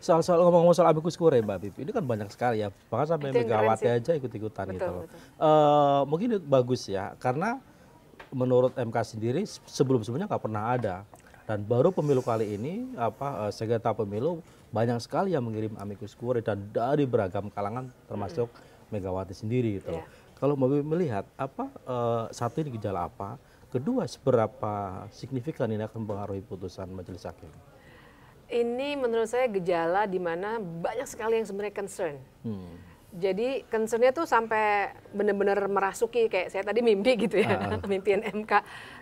soal soal ngomong-ngomong soal amikus kure Mbak Bibi ini kan banyak sekali ya bahkan sampai Megawati aja ikut-ikutan gitu loh. Uh, mungkin itu bagus ya karena menurut MK sendiri sebelum-sebelumnya nggak pernah ada dan baru pemilu kali ini apa uh, eh, tahap pemilu banyak sekali yang mengirim amikus kure dan dari beragam kalangan termasuk hmm. Megawati sendiri gitu loh. Yeah. Kalau mau melihat apa uh, satu ini gejala apa, kedua seberapa signifikan ini akan mempengaruhi putusan majelis hakim? Ini menurut saya gejala di mana banyak sekali yang sebenarnya concern. Hmm. Jadi concernnya tuh sampai benar-benar merasuki kayak saya tadi mimpi gitu ya, uh. mimpiin MK.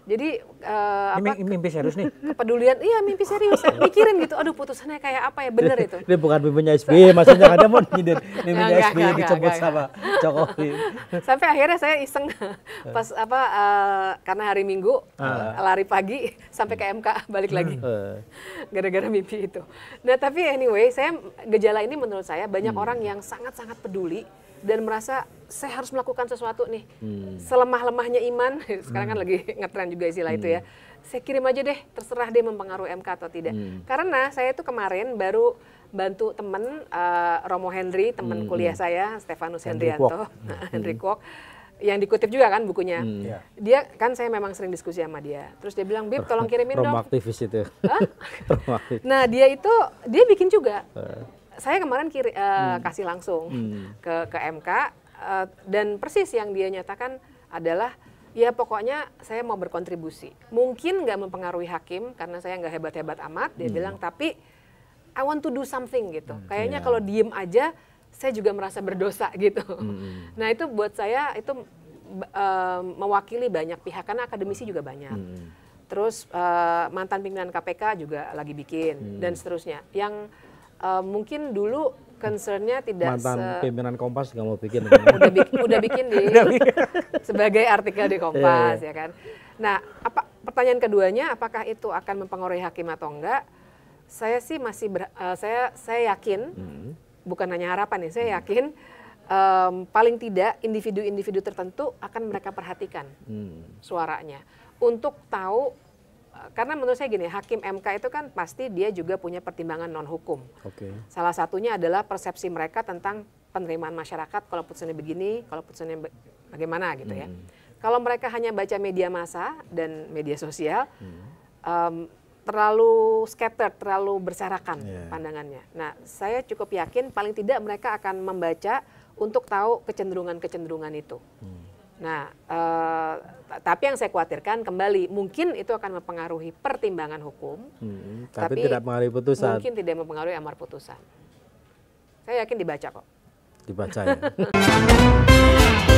Jadi uh, apa, mimpi serius nih? Kepedulian, iya mimpi serius. Pikirin gitu, aduh putusannya kayak apa ya, bener itu. Dia bukan mimpinya SBY, maksudnya ada kan mau nyindir mimpinya SBY dicabut sama Jokowi. Sampai akhirnya saya iseng eh. pas apa uh, karena hari Minggu uh. lari pagi sampai ke MK balik lagi. Eh. Gara-gara uh. mimpi itu. Nah, tapi anyway, saya gejala ini menurut saya banyak hmm. orang yang sangat-sangat peduli dan merasa saya harus melakukan sesuatu nih. Hmm. Selemah-lemahnya iman, sekarang kan hmm. lagi ngetren juga istilah hmm. itu ya. Hmm. Saya kirim aja deh, terserah deh mempengaruhi MK atau tidak. Hmm. Karena saya itu kemarin baru bantu temen uh, Romo Henry, temen hmm, hmm. kuliah saya, Stefanus Hendrianto, Henry Kwok. yang dikutip juga kan bukunya. Hmm. Iya. Dia kan saya memang sering diskusi sama dia. Terus dia bilang, "Bib, tolong kirimin dong." aktivis itu. nah, dia itu dia bikin juga. Eh saya kemarin kiri, uh, hmm. kasih langsung hmm. ke ke MK uh, eh, dan persis yang dia nyatakan adalah ya pokoknya saya mau berkontribusi. Mungkin nggak mempengaruhi hakim karena saya nggak hebat-hebat amat. Dia hmm. bilang tapi I want to do something gitu. Hmm, Kayaknya yeah. kalau diem aja saya juga merasa berdosa gitu. Hmm. Nah itu buat saya itu uh, mewakili banyak pihak karena akademisi juga banyak. Hmm. Terus uh, mantan pimpinan KPK juga lagi bikin hmm. dan seterusnya. Yang uh, mungkin dulu concernnya tidak mantan se... pimpinan Kompas nggak mau bikin udah, bi udah bikin di sebagai artikel di Kompas yeah. Iya. ya kan. Nah, apa pertanyaan keduanya apakah itu akan mempengaruhi hakim atau enggak? Saya sih masih ber, uh, saya saya yakin hmm. bukan hanya harapan ya, saya hmm. yakin um, paling tidak individu-individu tertentu akan mereka perhatikan hmm. suaranya untuk tahu Eh, karena menurut saya gini, hakim MK itu kan pasti dia juga punya pertimbangan non hukum. Okay. Salah satunya adalah persepsi mereka tentang penerimaan masyarakat kalau putusannya begini, kalau putusannya bagaimana gitu ya. hmm. ya. Kalau mereka hanya baca media massa dan media sosial, hmm. um, terlalu scattered, terlalu berserakan yeah. pandangannya. Nah, saya cukup yakin paling tidak mereka akan membaca untuk tahu kecenderungan-kecenderungan itu. Hmm. Nah, eh, tapi yang saya khawatirkan kembali mungkin itu akan mempengaruhi pertimbangan hukum, hmm, tapi, tapi tidak mempengaruhi putusan. Mungkin tidak mempengaruhi amar putusan. Saya yakin dibaca kok. Dibaca ya.